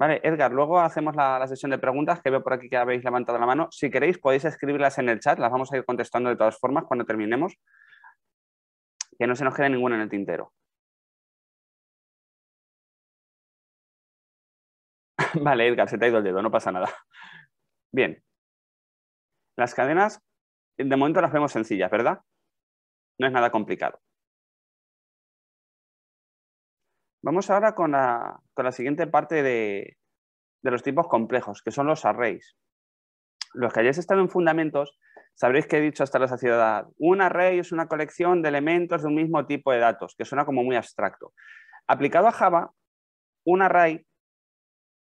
Vale, Edgar, luego hacemos la, sesión de preguntas que veo por aquí que habéis levantado la mano. Si queréis, podéis escribirlas en el chat, las vamos a ir contestando de todas formas cuando terminemos. Que no se nos quede ninguna en el tintero. Vale, Edgar, se te ha ido el dedo, no pasa nada. Bien. Las cadenas, de momento las vemos sencillas, ¿verdad? No es nada complicado. Vamos ahora con la, siguiente parte de, de, los tipos complejos, que son los arrays. Los que hayáis estado en fundamentos sabréis que he dicho hasta la saciedad. Un array es una colección de elementos de un mismo tipo de datos, que suena como muy abstracto. Aplicado a Java, un array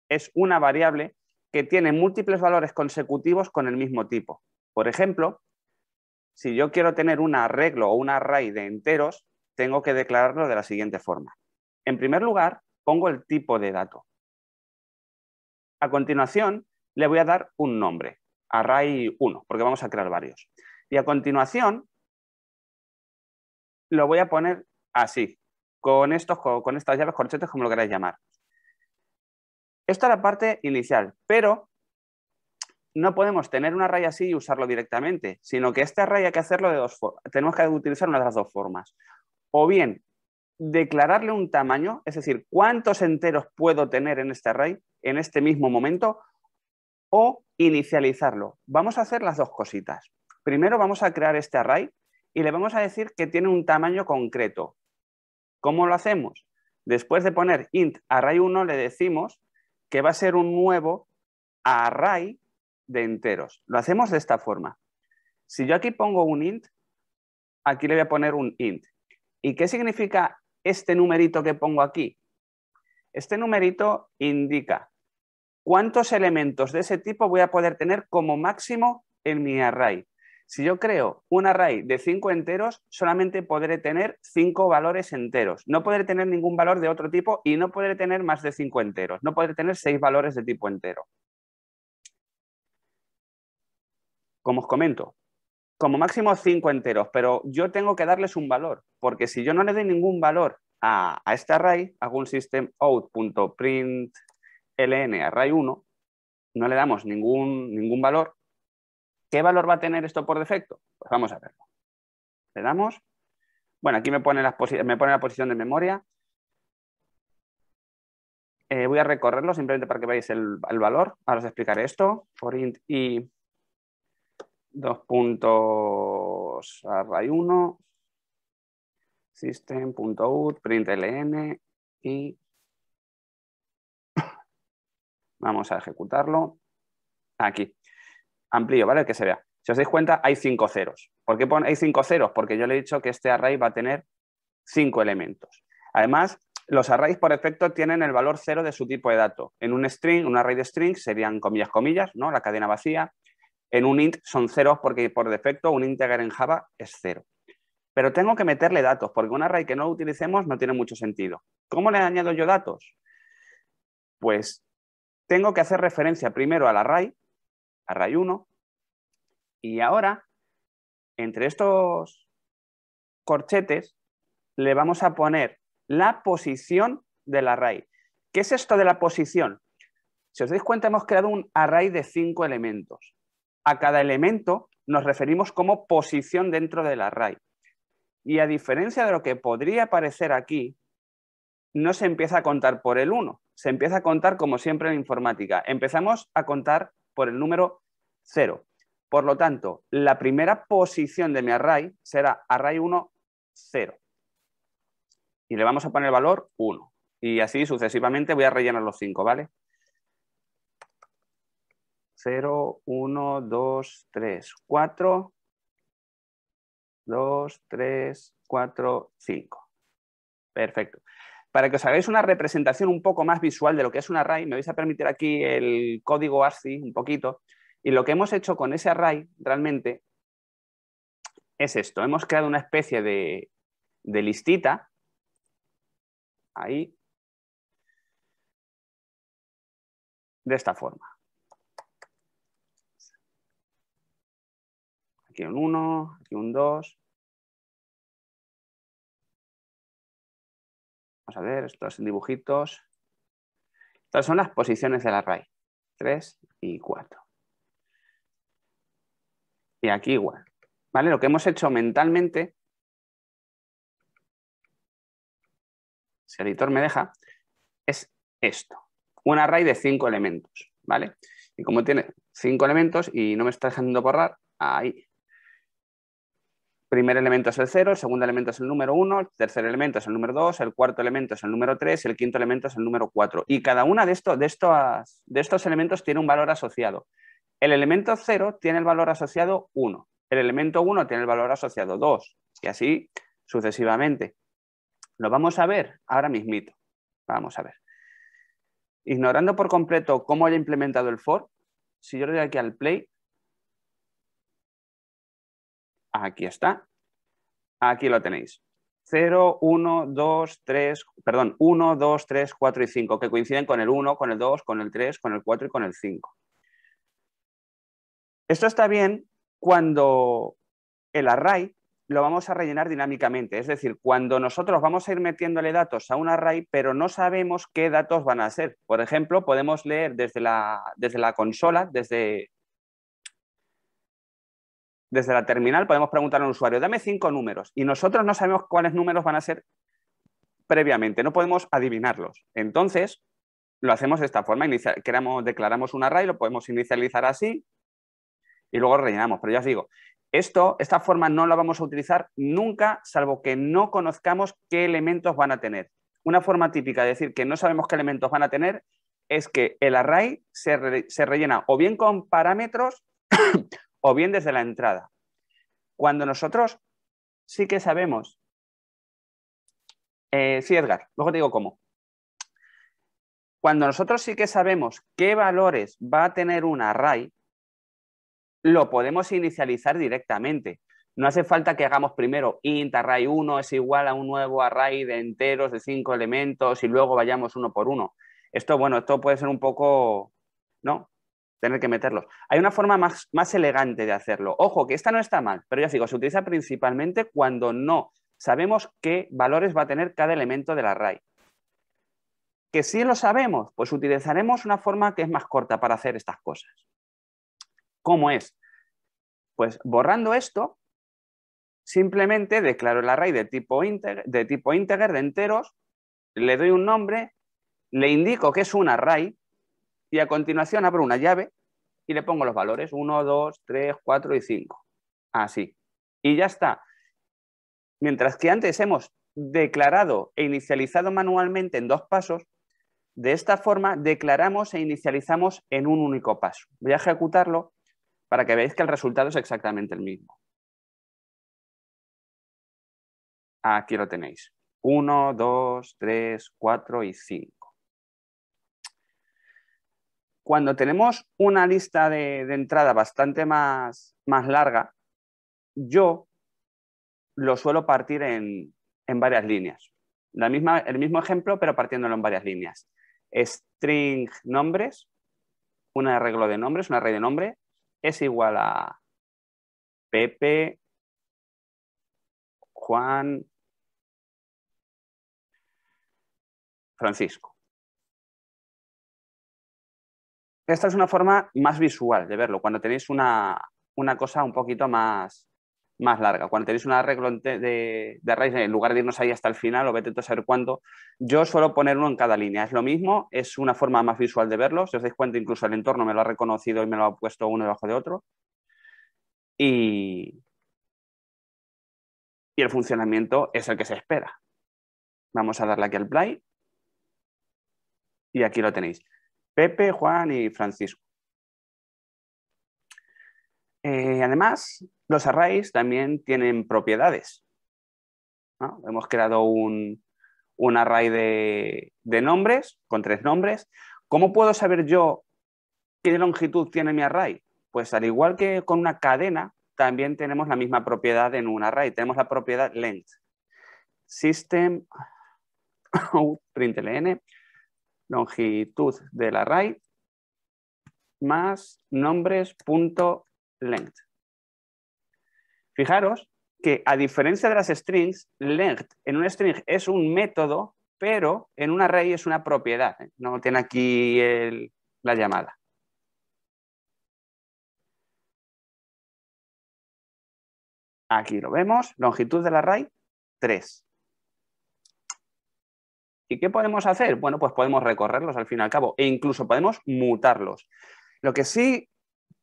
es una variable que tiene múltiples valores consecutivos con el mismo tipo. Por ejemplo, si yo quiero tener un arreglo o un array de enteros, tengo que declararlo de la siguiente forma. En primer lugar, pongo el tipo de dato. A continuación, le voy a dar un nombre, array 1, porque vamos a crear varios. Y a continuación, lo voy a poner así, con, estos, con estas llaves, corchetes, como lo queráis llamar. Esta es la parte inicial, pero no podemos tener un array así y usarlo directamente, sino que este array hay que hacerlo de dos formas. Tenemos que utilizar una de las dos formas. O bien declararle un tamaño, es decir, cuántos enteros puedo tener en este array en este mismo momento o inicializarlo. Vamos a hacer las dos cositas. Primero vamos a crear este array y le vamos a decir que tiene un tamaño concreto. ¿Cómo lo hacemos? Después de poner int array1 le decimos que va a ser un nuevo array de enteros. Lo hacemos de esta forma. Si yo aquí pongo un int, aquí le voy a poner un int. ¿Y qué significa este numerito que pongo aquí. Este numerito indica cuántos elementos de ese tipo voy a poder tener como máximo en mi array. Si yo creo un array de 5 enteros, solamente podré tener 5 valores enteros. No podré tener ningún valor de otro tipo y no podré tener más de 5 enteros. No podré tener 6 valores de tipo entero. Como os comento, como máximo 5 enteros, pero yo tengo que darles un valor, porque si yo no le doy ningún valor a, este array, hago un system out.println array1, no le damos ningún, ningún valor. ¿Qué valor va a tener esto por defecto? Pues vamos a verlo. Le damos. Bueno, aquí me pone, me pone la posición de memoria. Eh, voy a recorrerlo simplemente para que veáis el, valor. Ahora os explicaré esto. For y dos puntos array 1 system.out, println y vamos a ejecutarlo aquí. Amplío, ¿vale? Que se vea. Si os dais cuenta, hay cinco ceros. ¿Por qué hay cinco ceros? Porque yo le he dicho que este array va a tener cinco elementos. Además, los arrays por defecto tienen el valor cero de su tipo de dato. En un string, un array de strings serían comillas, comillas, ¿no? La cadena vacía. En un int son ceros porque por defecto un integer en Java es cero. Pero tengo que meterle datos, porque un array que no utilicemos no tiene mucho sentido. ¿Cómo le añado yo datos? Pues tengo que hacer referencia primero al array, array 1, y ahora, entre estos corchetes, le vamos a poner la posición del array. ¿Qué es esto de la posición? Si os dais cuenta, hemos creado un array de cinco elementos. A cada elemento nos referimos como posición dentro del array. Y a diferencia de lo que podría parecer aquí, no se empieza a contar por el 1, se empieza a contar como siempre en informática. Empezamos a contar por el número 0. Por lo tanto, la primera posición de mi array será array 1, 0. Y le vamos a poner el valor 1. Y así sucesivamente voy a rellenar los 5, ¿vale? 0, 1, 2, 3, 4, 2, 3, 4, 5. Perfecto. Para que os hagáis una representación un poco más visual de lo que es un array, me vais a permitir aquí el código ASCII un poquito. Y lo que hemos hecho con ese array realmente es esto. Hemos creado una especie de, de listita. Ahí. De esta forma. aquí un 1, aquí un 2. Vamos a ver, estos dibujitos. Estas son las posiciones del array, 3 y 4. Y aquí igual. ¿Vale? Lo que hemos hecho mentalmente, si el editor me deja, es esto. Un array de 5 elementos. ¿Vale? Y como tiene 5 elementos y no me está dejando borrar, ahí primer elemento es el 0, el segundo elemento es el número 1, el tercer elemento es el número 2, el cuarto elemento es el número 3 y el quinto elemento es el número 4. Y cada uno de, de, estos, estos elementos tiene un valor asociado. El elemento 0 tiene el valor asociado 1, el elemento 1 tiene el valor asociado 2 y así sucesivamente. Lo vamos a ver ahora mismito. Vamos a ver. Ignorando por completo cómo haya implementado el for, si yo le doy aquí al play, Aquí está. Aquí lo tenéis. 0, 1, 2, 3, perdón, 1, 2, 3, 4 y 5, que coinciden con el 1, con el 2, con el 3, con el 4 y con el 5. Esto está bien cuando el array lo vamos a rellenar dinámicamente, es decir, cuando nosotros vamos a ir metiéndole datos a un array, pero no sabemos qué datos van a ser. Por ejemplo, podemos leer desde la, desde la consola, desde, desde la terminal podemos preguntar a al usuario, dame cinco números, y nosotros no sabemos cuáles números van a ser previamente, no podemos adivinarlos. Entonces, lo hacemos de esta forma, declaramos un array, lo podemos inicializar así y luego rellenamos. Pero ya os digo, esto, esta forma no la vamos a utilizar nunca, salvo que no conozcamos qué elementos van a tener. Una forma típica de decir que no sabemos qué elementos van a tener es que el array se, se rellena o bien con parámetros o bien desde la entrada. Cuando nosotros sí que sabemos. Eh, sí, Edgar, luego te digo cómo. Cuando nosotros sí que sabemos qué valores va a tener un array, lo podemos inicializar directamente. No hace falta que hagamos primero int array 1 es igual a un nuevo array de enteros de cinco elementos y luego vayamos uno por uno. Esto, bueno, esto puede ser un poco, ¿no? tener que meterlos. Hay una forma más, elegante de hacerlo. Ojo, que esta no está mal, pero ya os digo, se utiliza principalmente cuando no sabemos qué valores va a tener cada elemento del array. Que si lo sabemos, pues utilizaremos una forma que es más corta para hacer estas cosas. ¿Cómo es? Pues borrando esto, simplemente declaro el array de tipo, de tipo integer de enteros, le doy un nombre, le indico que es un array, y a continuación abro una llave y le pongo los valores 1, 2, 3, 4 y 5. Así. Y ya está. Mientras que antes hemos declarado e inicializado manualmente en dos pasos, de esta forma declaramos e inicializamos en un único paso. Voy a ejecutarlo para que veáis que el resultado es exactamente el mismo. Aquí lo tenéis. 1, 2, 3, 4 y 5 cuando tenemos una lista de, entrada bastante más, más, larga, yo lo suelo partir en, varias líneas. La misma, el mismo ejemplo, pero partiéndolo en varias líneas. String nombres, un arreglo de nombres, una array de nombre, es igual a Pepe, Juan, Francisco. esta es una forma más visual de verlo, cuando tenéis una, cosa un poquito más, más larga. Cuando tenéis un arreglo de, de, raíz, en lugar de irnos ahí hasta el final o vete a saber cuándo, yo suelo poner uno en cada línea. Es lo mismo, es una forma más visual de verlo. Si os dais cuenta, incluso el entorno me lo ha reconocido y me lo ha puesto uno debajo de otro. Y, y el funcionamiento es el que se espera. Vamos a darle aquí al play. Y aquí lo tenéis. Pepe, Juan y Francisco. Eh, además, los arrays también tienen propiedades. Hemos creado un, array de, nombres con tres nombres. ¿Cómo puedo saber yo qué longitud tiene mi array? Pues al igual que con una cadena, también tenemos la misma propiedad en un array. Tenemos la propiedad length. System longitud del array más nombres.length. Fijaros que a diferencia de las strings, length en un string es un método, pero en un array es una propiedad. ¿eh? No tiene aquí la llamada. Aquí lo vemos, longitud del array 3. ¿Y qué podemos hacer? Bueno, pues podemos recorrerlos al fin y al cabo e incluso podemos mutarlos. Lo que sí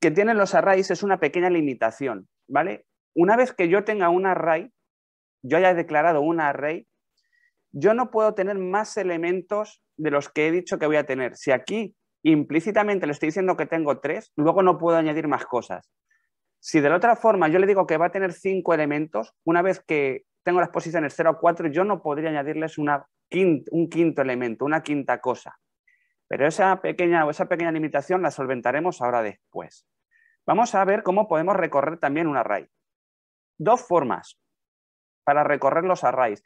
que tienen los arrays es una pequeña limitación, ¿vale? Una vez que yo tenga un array, yo haya declarado un array, yo no puedo tener más elementos de los que he dicho que voy a tener. Si aquí implícitamente le estoy diciendo que tengo tres, luego no puedo añadir más cosas. Si de la otra forma yo le digo que va a tener cinco elementos, una vez que tengo las posiciones 0 a 4, yo no podría añadirles una un quinto elemento, una quinta cosa. Pero esa pequeña, esa pequeña limitación la solventaremos ahora después. Vamos a ver cómo podemos recorrer también un array. Dos formas para recorrer los arrays.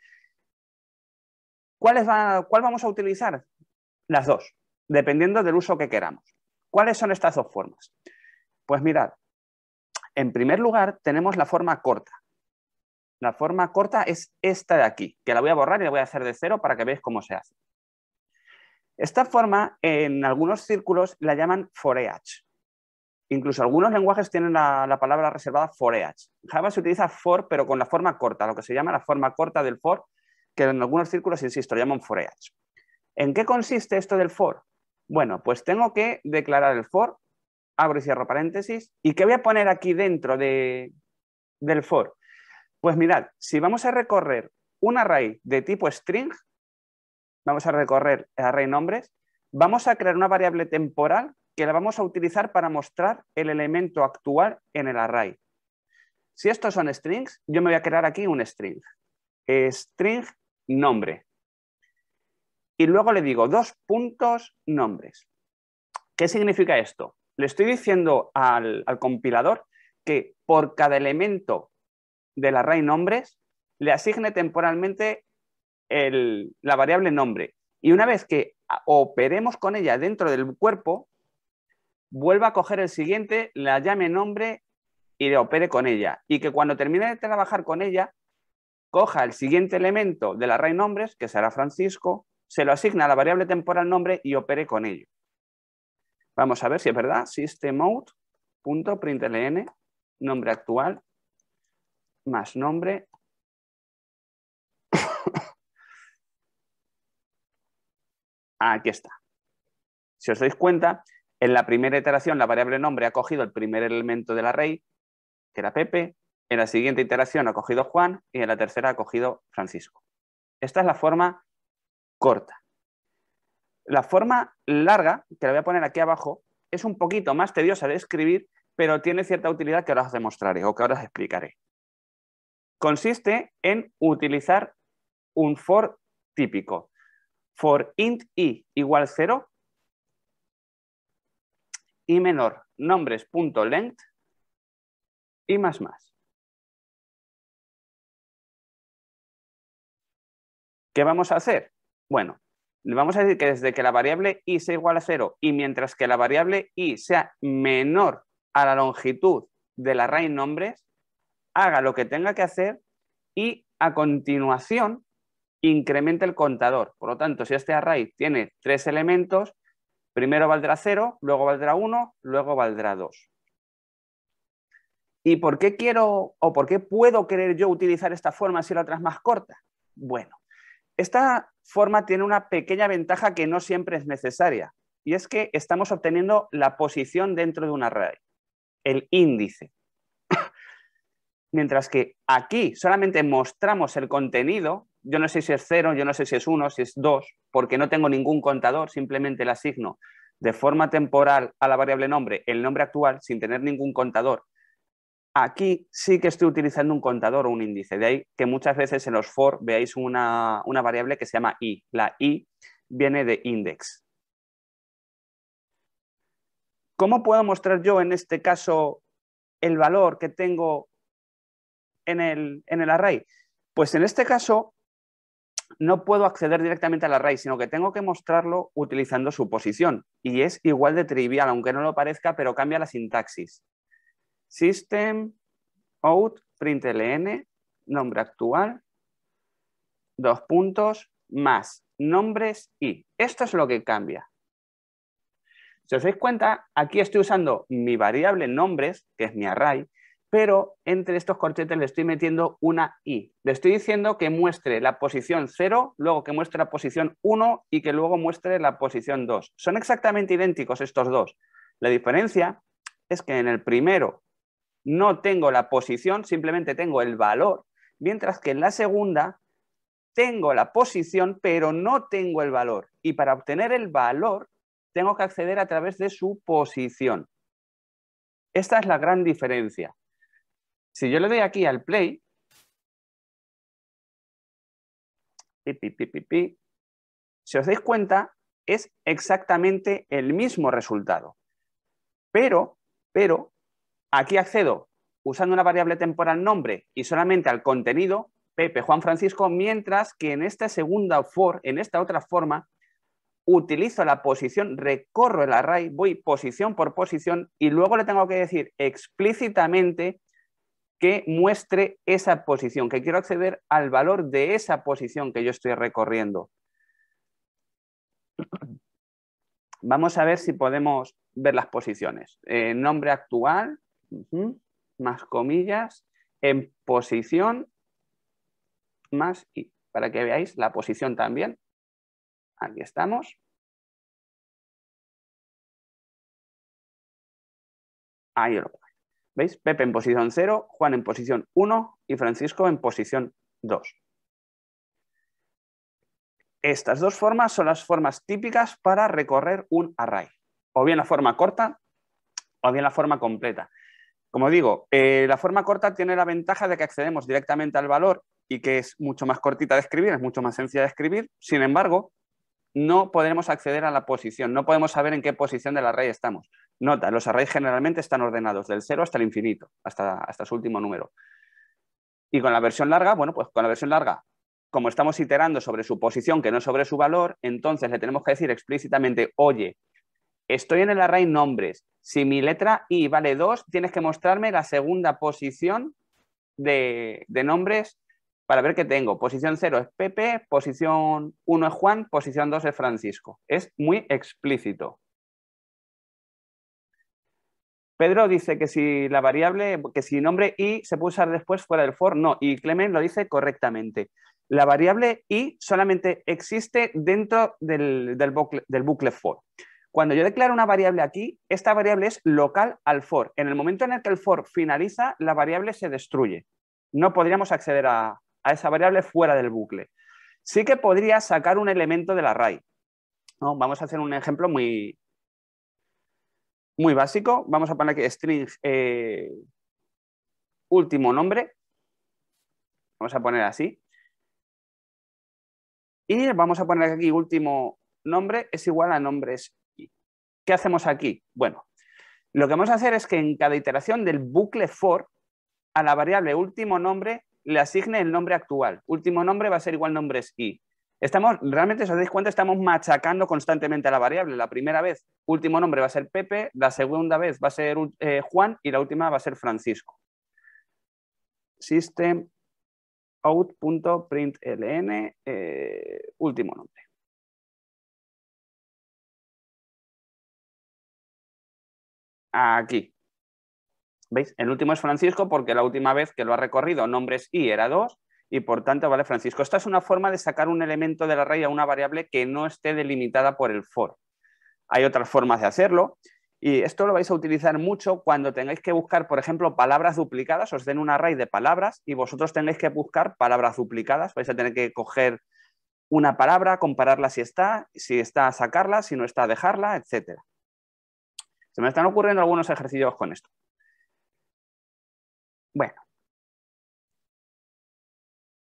¿Cuál vamos a utilizar? Las dos, dependiendo del uso que queramos. ¿Cuáles son estas dos formas? Pues mirad, en primer lugar tenemos la forma corta. La forma corta es esta de aquí, que la voy a borrar y la voy a hacer de cero para que veáis cómo se hace. Esta forma en algunos círculos la llaman foreach. Incluso algunos lenguajes tienen la, palabra reservada foreach. Java se utiliza for, pero con la forma corta, lo que se llama la forma corta del for, que en algunos círculos, insisto, lo llaman foreach. ¿En qué consiste esto del for? Bueno, pues tengo que declarar el for, abro y cierro paréntesis, y ¿qué voy a poner aquí dentro del for? Pues mirad, si vamos a recorrer un array de tipo string, vamos a recorrer el array nombres, vamos a crear una variable temporal que la vamos a utilizar para mostrar el elemento actual en el array. Si estos son strings, yo me voy a crear aquí un string. String nombre. Y luego le digo dos puntos nombres. ¿Qué significa esto? Le estoy diciendo al, al compilador que por cada elemento de la array nombres le asigne temporalmente el, la variable nombre. Y una vez que operemos con ella dentro del cuerpo, vuelva a coger el siguiente, la llame nombre y le opere con ella. Y que cuando termine de trabajar con ella, coja el siguiente elemento de la array nombres, que será Francisco, se lo asigna a la variable temporal nombre y opere con ello. Vamos a ver si es verdad. Systemout.println, nombre actual, más nombre. Ah, aquí está. Si os dais cuenta, en la primera iteración la variable nombre ha cogido el primer elemento la array, que era Pepe, en la siguiente iteración ha cogido Juan y en la tercera ha cogido Francisco. Esta es la forma corta. La forma larga, que la voy a poner aquí abajo, es un poquito más tediosa de escribir, pero tiene cierta utilidad que ahora os demostraré o que ahora os explicaré consiste en utilizar un for típico. For int i igual 0 y menor nombres.length y más más. ¿Qué vamos a hacer? Bueno, le vamos a decir que desde que la variable i sea igual a 0 y mientras que la variable i sea menor a la longitud del array nombres, haga lo que tenga que hacer y a continuación incremente el contador. Por lo tanto, si este array tiene tres elementos, primero valdrá 0, luego valdrá 1, luego valdrá 2. ¿Y por qué quiero o por qué puedo querer yo utilizar esta forma si la otra es más corta? Bueno, esta forma tiene una pequeña ventaja que no siempre es necesaria y es que estamos obteniendo la posición dentro de un array, el índice. Mientras que aquí solamente mostramos el contenido, yo no sé si es cero, yo no sé si es uno, si es 2, porque no tengo ningún contador, simplemente le asigno de forma temporal a la variable nombre el nombre actual sin tener ningún contador. Aquí sí que estoy utilizando un contador o un índice, de ahí que muchas veces en los for veáis una, una variable que se llama i. La i viene de index. ¿Cómo puedo mostrar yo en este caso el valor que tengo en el, array? Pues en este caso no puedo acceder directamente al array, sino que tengo que mostrarlo utilizando su posición. Y es igual de trivial, aunque no lo parezca, pero cambia la sintaxis. System, out, println, nombre actual, dos puntos, más nombres y. Esto es lo que cambia. Si os dais cuenta, aquí estoy usando mi variable nombres, que es mi array, pero entre estos corchetes le estoy metiendo una I. Le estoy diciendo que muestre la posición 0, luego que muestre la posición 1 y que luego muestre la posición 2. Son exactamente idénticos estos dos. La diferencia es que en el primero no tengo la posición, simplemente tengo el valor, mientras que en la segunda tengo la posición, pero no tengo el valor. Y para obtener el valor, tengo que acceder a través de su posición. Esta es la gran diferencia. Si yo le doy aquí al play, si os dais cuenta, es exactamente el mismo resultado. Pero, pero, aquí accedo usando una variable temporal nombre y solamente al contenido, Pepe Juan Francisco, mientras que en esta segunda for, en esta otra forma, utilizo la posición, recorro el array, voy posición por posición y luego le tengo que decir explícitamente que muestre esa posición, que quiero acceder al valor de esa posición que yo estoy recorriendo. Vamos a ver si podemos ver las posiciones. Eh, nombre actual, más comillas, en posición, más y, para que veáis la posición también. Aquí estamos. Ahí lo ¿Veis? Pepe en posición 0, Juan en posición 1 y Francisco en posición 2. Estas dos formas son las formas típicas para recorrer un array. O bien la forma corta o bien la forma completa. Como digo, eh, la forma corta tiene la ventaja de que accedemos directamente al valor y que es mucho más cortita de escribir, es mucho más sencilla de escribir. Sin embargo, no podremos acceder a la posición, no podemos saber en qué posición del array estamos. Nota, los arrays generalmente están ordenados del 0 hasta el infinito, hasta, hasta su último número. Y con la versión larga, bueno, pues con la versión larga, como estamos iterando sobre su posición, que no sobre su valor, entonces le tenemos que decir explícitamente, oye, estoy en el array nombres, si mi letra i vale 2, tienes que mostrarme la segunda posición de, de nombres para ver qué tengo. Posición 0 es Pepe, posición 1 es Juan, posición 2 es Francisco. Es muy explícito. Pedro dice que si la variable, que si nombre i se puede usar después fuera del for, no, y Clemen lo dice correctamente. La variable i solamente existe dentro del, bucle, del for. Cuando yo declaro una variable aquí, esta variable es local al for. En el momento en el que el for finaliza, la variable se destruye. No podríamos acceder a, esa variable fuera del bucle. Sí que podría sacar un elemento del array. ¿no? Vamos a hacer un ejemplo muy, muy básico. Vamos a poner aquí string eh, último nombre. Vamos a poner así. Y vamos a poner aquí último nombre es igual a nombres. ¿Qué hacemos aquí? Bueno, lo que vamos a hacer es que en cada iteración del bucle for, a la variable último nombre le asigne el nombre actual. Último nombre va a ser igual nombres i. Estamos, realmente, si os dais cuenta, estamos machacando constantemente a la variable. La primera vez, último nombre va a ser Pepe, la segunda vez va a ser eh, Juan y la última va a ser Francisco. System eh, último nombre. Aquí. ¿Veis? El último es Francisco porque la última vez que lo ha recorrido nombres y era 2 y por tanto, ¿vale, Francisco? Esta es una forma de sacar un elemento del array a una variable que no esté delimitada por el for. Hay otras formas de hacerlo y esto lo vais a utilizar mucho cuando tengáis que buscar, por ejemplo, palabras duplicadas, os den un array de palabras y vosotros tenéis que buscar palabras duplicadas, vais a tener que coger una palabra, compararla si está, si está sacarla, si no está dejarla, etc. Se me están ocurriendo algunos ejercicios con esto.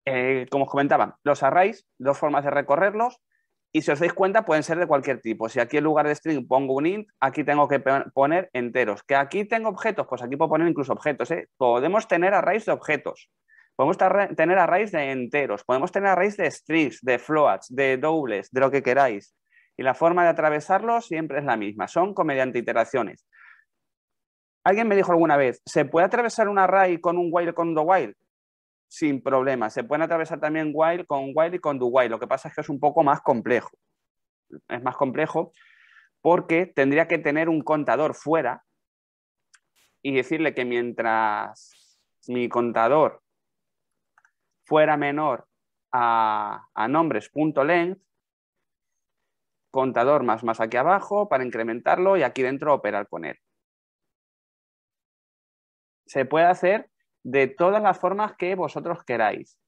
Eh, como os comentaba, los arrays, dos formas de recorrerlos, y si os dais cuenta pueden ser de cualquier tipo. Si aquí en lugar de string pongo un int, aquí tengo que poner enteros. Que aquí tengo objetos, pues aquí puedo poner incluso objetos. ¿eh? Podemos tener arrays de objetos, podemos tener arrays de enteros, podemos tener arrays de strings, de floats, de dobles, de lo que queráis. Y la forma de atravesarlos siempre es la misma, son mediante iteraciones. Alguien me dijo alguna vez, ¿se puede atravesar un array con un while con un do while? sin problema. Se pueden atravesar también while con while y con do while. Lo que pasa es que es un poco más complejo. Es más complejo porque tendría que tener un contador fuera y decirle que mientras mi contador fuera menor a, a nombres.length, contador más más aquí abajo para incrementarlo y aquí dentro operar con él. Se puede hacer de todas las formas que vosotros queráis.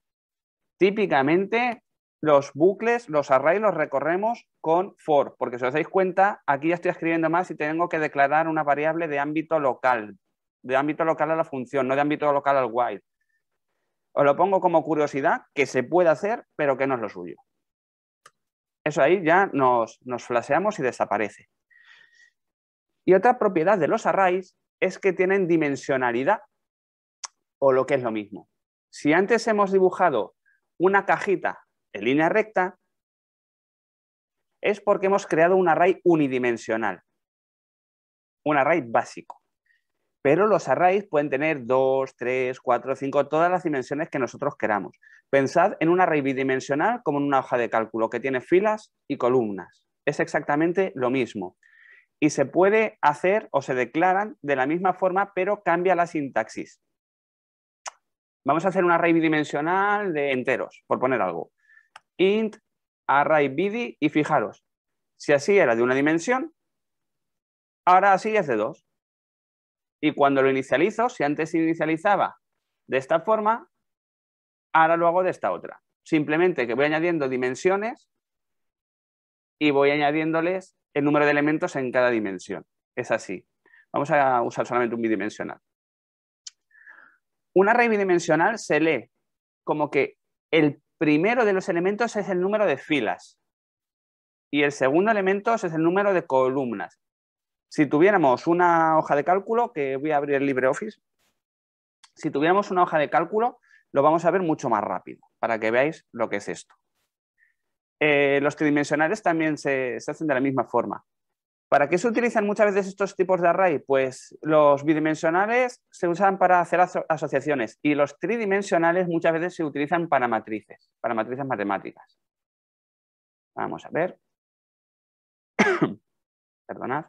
Típicamente los bucles, los arrays los recorremos con for, porque si os dais cuenta, aquí ya estoy escribiendo más y tengo que declarar una variable de ámbito local, de ámbito local a la función, no de ámbito local al while. Os lo pongo como curiosidad, que se puede hacer, pero que no es lo suyo. Eso ahí ya nos, nos flaseamos y desaparece. Y otra propiedad de los arrays es que tienen dimensionalidad o lo que es lo mismo. Si antes hemos dibujado una cajita en línea recta, es porque hemos creado un array unidimensional, un array básico. Pero los arrays pueden tener 2, 3, 4, 5, todas las dimensiones que nosotros queramos. Pensad en un array bidimensional como en una hoja de cálculo que tiene filas y columnas. Es exactamente lo mismo. Y se puede hacer o se declaran de la misma forma, pero cambia la sintaxis. Vamos a hacer un array bidimensional de enteros, por poner algo. Int array bidi y fijaros, si así era de una dimensión, ahora así es de dos. Y cuando lo inicializo, si antes se inicializaba de esta forma, ahora lo hago de esta otra. Simplemente que voy añadiendo dimensiones y voy añadiéndoles el número de elementos en cada dimensión. Es así. Vamos a usar solamente un bidimensional. Una array bidimensional se lee como que el primero de los elementos es el número de filas y el segundo elemento es el número de columnas. Si tuviéramos una hoja de cálculo, que voy a abrir LibreOffice, si tuviéramos una hoja de cálculo, lo vamos a ver mucho más rápido, para que veáis lo que es esto. Eh, los tridimensionales también se, hacen de la misma forma. ¿Para qué se utilizan muchas veces estos tipos de array? Pues los bidimensionales se usan para hacer asociaciones y los tridimensionales muchas veces se utilizan para matrices, para matrices matemáticas. Vamos a ver. Perdonad.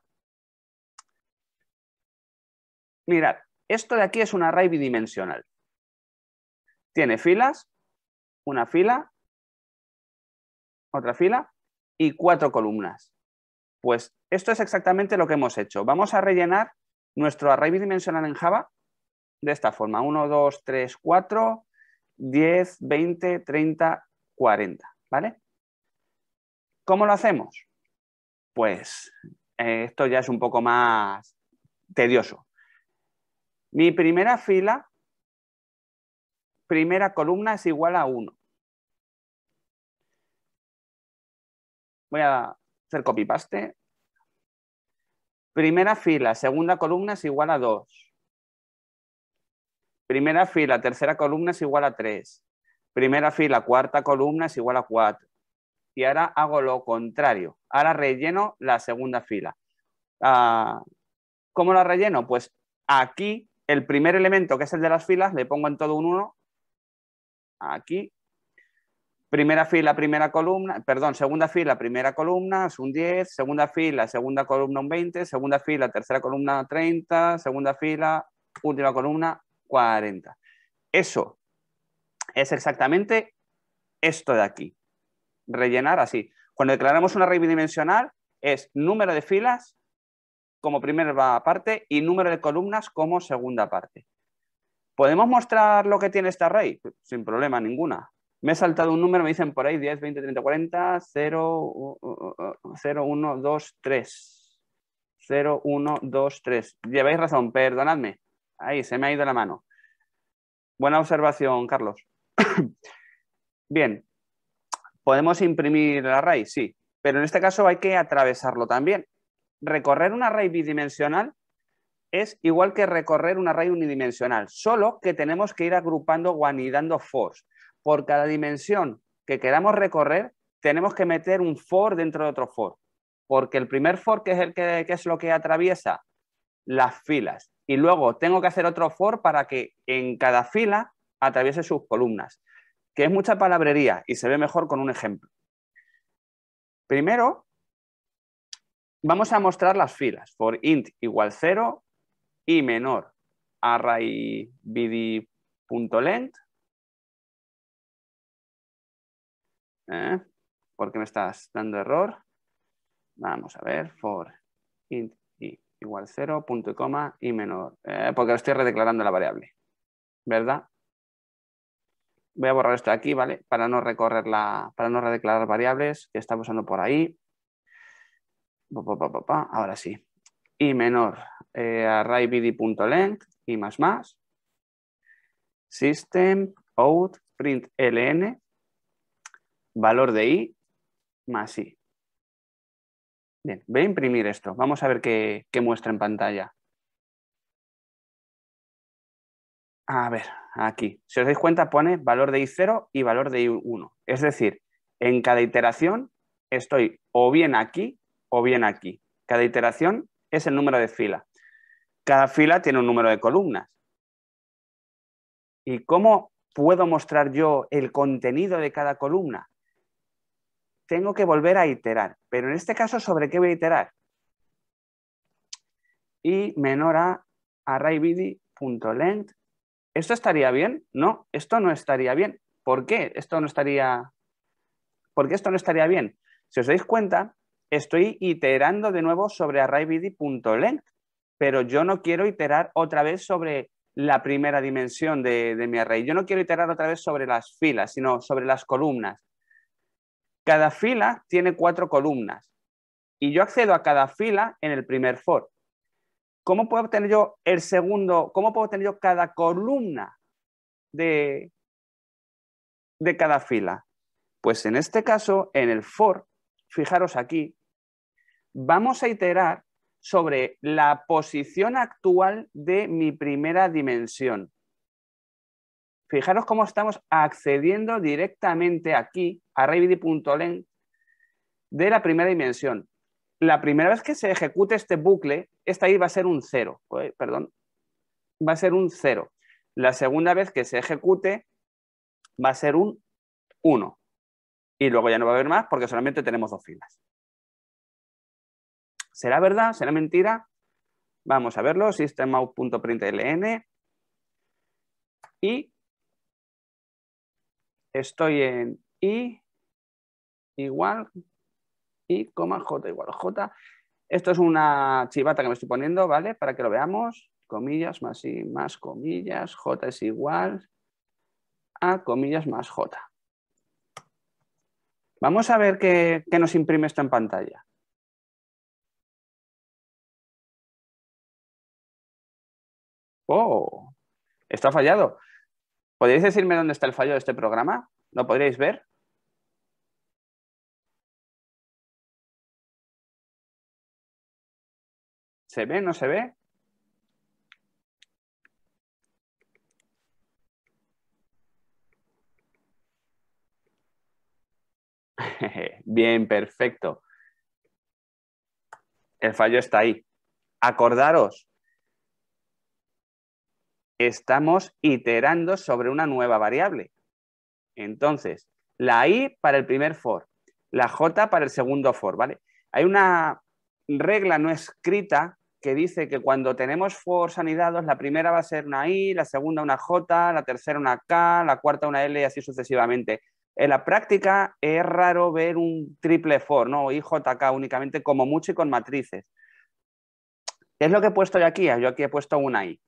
Mirad, esto de aquí es un array bidimensional. Tiene filas, una fila, otra fila y cuatro columnas. Pues esto es exactamente lo que hemos hecho. Vamos a rellenar nuestro array bidimensional en Java de esta forma. 1, 2, 3, 4, 10, 20, 30, 40. ¿Vale? ¿Cómo lo hacemos? Pues eh, esto ya es un poco más tedioso. Mi primera fila, primera columna es igual a 1. Voy a hacer copy-paste Primera fila, segunda columna es igual a 2. Primera fila, tercera columna es igual a 3. Primera fila, cuarta columna es igual a 4. Y ahora hago lo contrario. Ahora relleno la segunda fila. Ah, ¿Cómo la relleno? Pues aquí el primer elemento, que es el de las filas, le pongo en todo un 1. Aquí primera fila, primera columna, perdón, segunda fila, primera columna es un 10, segunda fila, segunda columna un 20, segunda fila, tercera columna 30, segunda fila, última columna 40. Eso es exactamente esto de aquí. Rellenar así. Cuando declaramos una raíz bidimensional es número de filas como primera parte y número de columnas como segunda parte. ¿Podemos mostrar lo que tiene esta raíz? Sin problema ninguna me he saltado un número, me dicen por ahí 10, 20, 30, 40, 0, 0 1, 2, 3. 0, 1, 2, 3. Lleváis razón, perdonadme. Ahí, se me ha ido la mano. Buena observación, Carlos. Bien, ¿podemos imprimir el array? Sí, pero en este caso hay que atravesarlo también. Recorrer un array bidimensional es igual que recorrer un array unidimensional, solo que tenemos que ir agrupando o anidando force por cada dimensión que queramos recorrer, tenemos que meter un for dentro de otro for, porque el primer for, que es, el que, es lo que atraviesa las filas, y luego tengo que hacer otro for para que en cada fila atraviese sus columnas, que es mucha palabrería y se ve mejor con un ejemplo. Primero, vamos a mostrar las filas, for int igual 0 y menor array bd.length ¿Eh? ¿Por qué me estás dando error? Vamos a ver, for int i igual 0, punto y coma, y menor. ¿Eh? porque lo estoy redeclarando la variable, ¿verdad? Voy a borrar esto de aquí, ¿vale? Para no recorrer la, para no redeclarar variables que estamos usando por ahí. Ahora sí. Y menor, eh, array bd.length, y más más. System, out, print ln, valor de i más i. Bien, voy a imprimir esto. Vamos a ver qué, muestra en pantalla. A ver, aquí. Si os dais cuenta, pone valor de i0 y valor de i1. Es decir, en cada iteración estoy o bien aquí o bien aquí. Cada iteración es el número de fila. Cada fila tiene un número de columnas. ¿Y cómo puedo mostrar yo el contenido de cada columna? tengo que volver a iterar. Pero en este caso, ¿sobre qué voy a iterar? Y menor a arrayBD.length. ¿Esto estaría bien? No, esto no estaría bien. ¿Por qué esto no estaría, Porque esto no estaría bien? Si os dais cuenta, estoy iterando de nuevo sobre arrayBD.length, pero yo no quiero iterar otra vez sobre la primera dimensión de mi array. Yo no quiero iterar otra vez sobre las filas, sino sobre las columnas. Cada fila tiene cuatro columnas y yo accedo a cada fila en el primer for. ¿Cómo puedo obtener yo el segundo? ¿Cómo puedo obtener yo cada columna de, de cada fila? Pues en este caso, en el for, fijaros aquí, vamos a iterar sobre la posición actual de mi primera dimensión. Fijaros cómo estamos accediendo directamente aquí a RabbitDB.len de la primera dimensión. La primera vez que se ejecute este bucle, esta ahí va a ser un 0, perdón, va a ser un 0. La segunda vez que se ejecute va a ser un 1. Y luego ya no va a haber más porque solamente tenemos dos filas. ¿Será verdad? ¿Será mentira? Vamos a verlo. Systemout.println. Y estoy en i igual i, j igual j. Esto es una chivata que me estoy poniendo, ¿vale? Para que lo veamos. Comillas más i más comillas, j es igual a comillas más j. Vamos a ver qué, qué nos imprime esto en pantalla. ¡Oh! Está fallado. ¿Podríais decirme dónde está el fallo de este programa? ¿Lo podríais ver? ¿Se ve? ¿No se ve? Bien, perfecto. El fallo está ahí. Acordaros estamos iterando sobre una nueva variable. Entonces, la i para el primer for, la j para el segundo for, ¿vale? Hay una regla no escrita que dice que cuando tenemos for anidados, la primera va a ser una i, la segunda una j, la tercera una k, la cuarta una l y así sucesivamente. En la práctica es raro ver un triple for, ¿no? k, únicamente como mucho y con matrices. ¿Qué es lo que he puesto yo aquí? Yo aquí he puesto una i.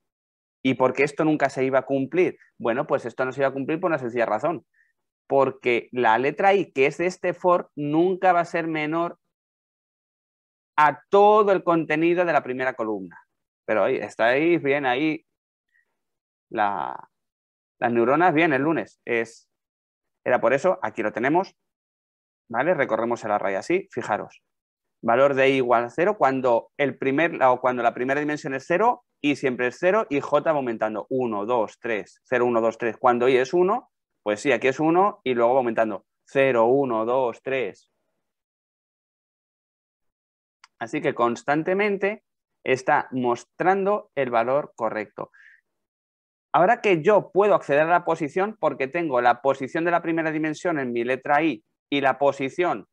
¿Y por qué esto nunca se iba a cumplir? Bueno, pues esto no se iba a cumplir por una sencilla razón, porque la letra I, que es de este for, nunca va a ser menor a todo el contenido de la primera columna. Pero ahí está ahí, bien ahí. las neuronas, bien, el lunes. Es, era por eso, aquí lo tenemos. ¿Vale? Recorremos el array así, fijaros. Valor de i igual a cero, cuando, el primer, cuando la primera dimensión es cero y siempre es 0 y j va aumentando 1, 2, 3, 0, 1, 2, 3. Cuando Y es 1, pues sí, aquí es 1 y luego aumentando 0, 1, 2, 3. Así que constantemente está mostrando el valor correcto. Ahora que yo puedo acceder a la posición porque tengo la posición de la primera dimensión en mi letra i y la posición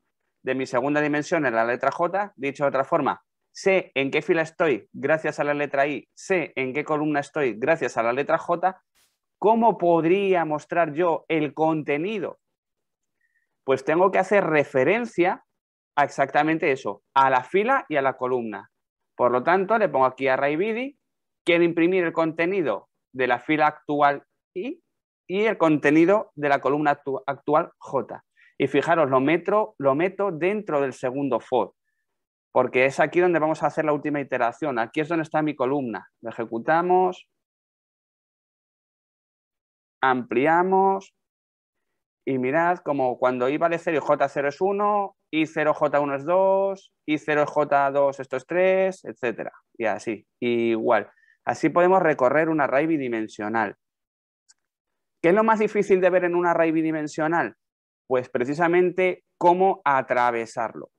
de mi segunda dimensión en la letra j, dicho de otra forma, sé en qué fila estoy gracias a la letra I, sé en qué columna estoy gracias a la letra J, ¿cómo podría mostrar yo el contenido? Pues tengo que hacer referencia a exactamente eso, a la fila y a la columna. Por lo tanto, le pongo aquí a RayBidi, quiero imprimir el contenido de la fila actual I y el contenido de la columna actual J. Y fijaros, lo, lo meto dentro del segundo for porque es aquí donde vamos a hacer la última iteración. Aquí es donde está mi columna. Lo ejecutamos, ampliamos y mirad como cuando i vale 0 y j0 es 1, i0 j1 es 2, i0 j2 esto es 3, etc. Y así, igual. Así podemos recorrer un array bidimensional. ¿Qué es lo más difícil de ver en un array bidimensional? Pues precisamente cómo atravesarlo.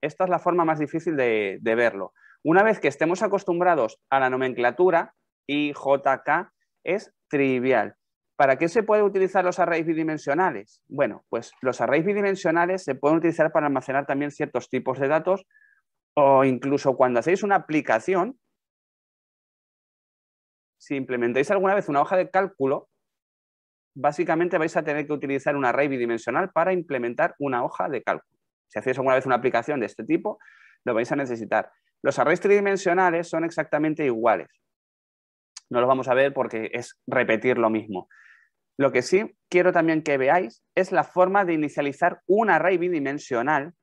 Esta es la forma más difícil de, verlo. Una vez que estemos acostumbrados a la nomenclatura, IJK es trivial. ¿Para qué se pueden utilizar los arrays bidimensionales? Bueno, pues los arrays bidimensionales se pueden utilizar para almacenar también ciertos tipos de datos o incluso cuando hacéis una aplicación, si implementáis alguna vez una hoja de cálculo, básicamente vais a tener que utilizar un array bidimensional para implementar una hoja de cálculo. Si hacéis alguna vez una aplicación de este tipo, lo vais a necesitar. Los arrays tridimensionales son exactamente iguales. No los vamos a ver porque es repetir lo mismo. Lo que sí quiero también que veáis es la forma de inicializar un array bidimensional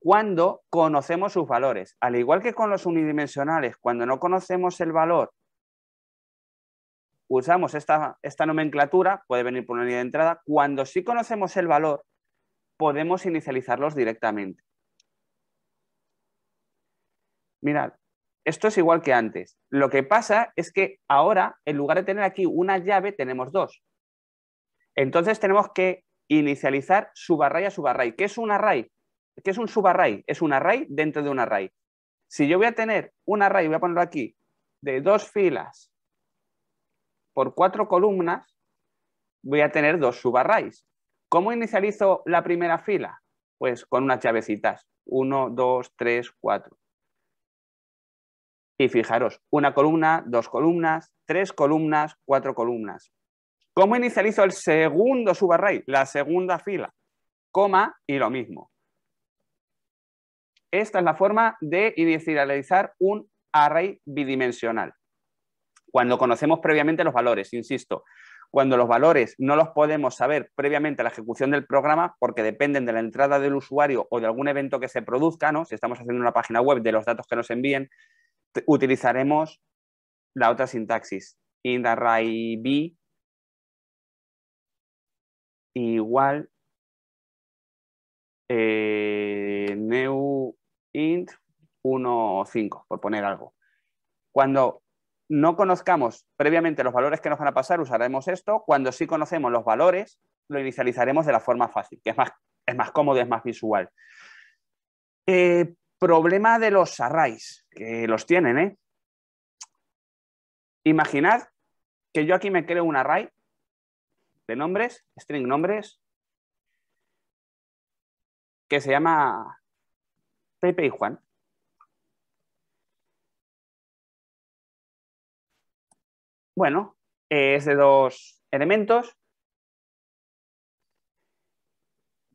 cuando conocemos sus valores. Al igual que con los unidimensionales, cuando no conocemos el valor, usamos esta, nomenclatura, puede venir por una línea de entrada. Cuando sí conocemos el valor, podemos inicializarlos directamente. Mirad, esto es igual que antes. Lo que pasa es que ahora, en lugar de tener aquí una llave, tenemos dos. Entonces tenemos que inicializar subarray a subarray. ¿Qué es un array? ¿Qué es un subarray? Es un array dentro de un array. Si yo voy a tener un array, voy a ponerlo aquí, de dos filas por cuatro columnas, voy a tener dos subarrays. ¿Cómo inicializo la primera fila? Pues con unas llavecitas. 1, 2, 3, 4. Y fijaros, una columna, dos columnas, tres columnas, cuatro columnas. ¿Cómo inicializo el segundo subarray? La segunda fila. Coma y lo mismo. Esta es la forma de inicializar un array bidimensional. Cuando conocemos previamente los valores, insisto, cuando los valores no los podemos saber previamente a la ejecución del programa porque dependen de la entrada del usuario o de algún evento que se produzca, ¿no? si estamos haciendo una página web de los datos que nos envíen, utilizaremos la otra sintaxis, int array b igual eh, new int 1.5, por poner algo. Cuando no conozcamos previamente los valores que nos van a pasar, usaremos esto. Cuando sí conocemos los valores, lo inicializaremos de la forma fácil, que es más, es más cómodo, es más visual. Eh, problema de los arrays, que los tienen, ¿eh? Imaginad que yo aquí me creo un array de nombres, string nombres, que se llama Pepe y Juan. Bueno, es de dos elementos.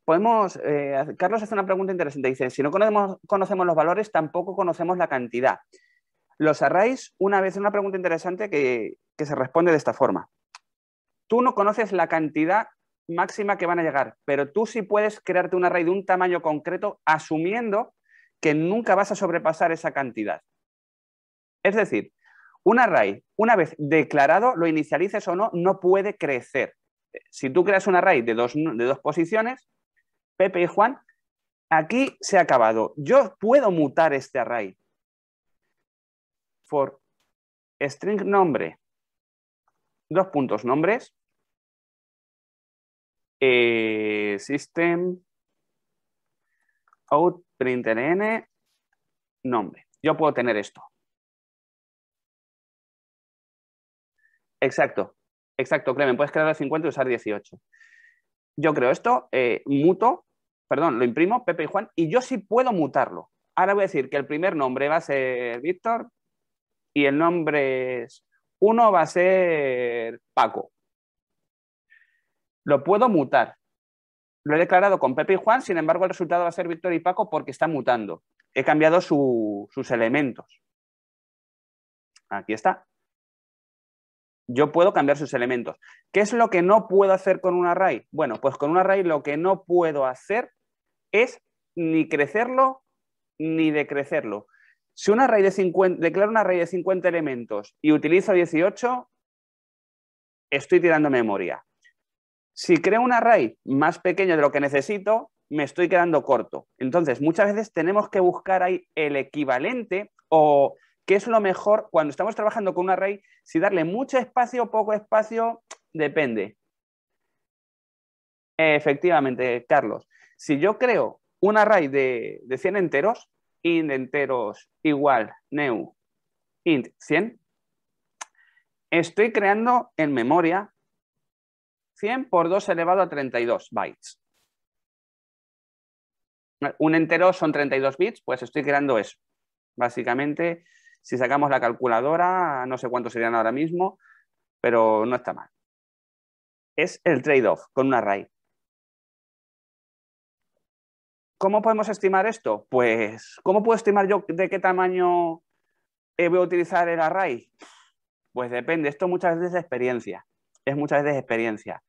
Podemos, eh, Carlos hace una pregunta interesante. Dice, si no conocemos, los valores, tampoco conocemos la cantidad. Los arrays, una vez, una pregunta interesante que, que se responde de esta forma. Tú no conoces la cantidad máxima que van a llegar, pero tú sí puedes crearte un array de un tamaño concreto asumiendo que nunca vas a sobrepasar esa cantidad. Es decir, un array, una vez declarado, lo inicialices o no, no puede crecer. Eh, si tú creas un array de dos, de dos posiciones, Pepe y Juan, aquí se ha acabado. Yo puedo mutar este array. For string nombre, dos puntos nombres, eh, system out println nombre. Yo puedo tener esto. Exacto, exacto, créeme, puedes crear 50 y usar 18. Yo creo esto, eh, muto, perdón, lo imprimo, Pepe y Juan, y yo sí puedo mutarlo. Ahora voy a decir que el primer nombre va a ser Víctor y el nombre uno va a ser Paco. Lo puedo mutar. Lo he declarado con Pepe y Juan, sin embargo el resultado va a ser Víctor y Paco porque está mutando. He cambiado sus elementos. Aquí está yo puedo cambiar sus elementos. ¿Qué es lo que no puedo hacer con un array? Bueno, pues con un array lo que no puedo hacer es ni crecerlo ni decrecerlo. Si un array de 50, declaro un array de 50 elementos y utilizo 18, estoy tirando memoria. Si creo un array más pequeño de lo que necesito, me estoy quedando corto. Entonces, muchas veces tenemos que buscar ahí el equivalente o qué es lo mejor cuando estamos trabajando con un array, si darle mucho espacio o poco espacio, depende. Efectivamente, Carlos. Si yo creo un array de, 100 enteros, int enteros igual new int 100, estoy creando en memoria 100 por 2 elevado a 32 bytes. Un entero son 32 bits, pues estoy creando eso. Básicamente si sacamos la calculadora, no sé cuántos serían ahora mismo, pero no está mal. Es el trade-off con un array. ¿Cómo podemos estimar esto? Pues, ¿cómo puedo estimar yo de qué tamaño voy a utilizar el array? Pues depende, esto muchas veces es experiencia, es muchas veces experiencia.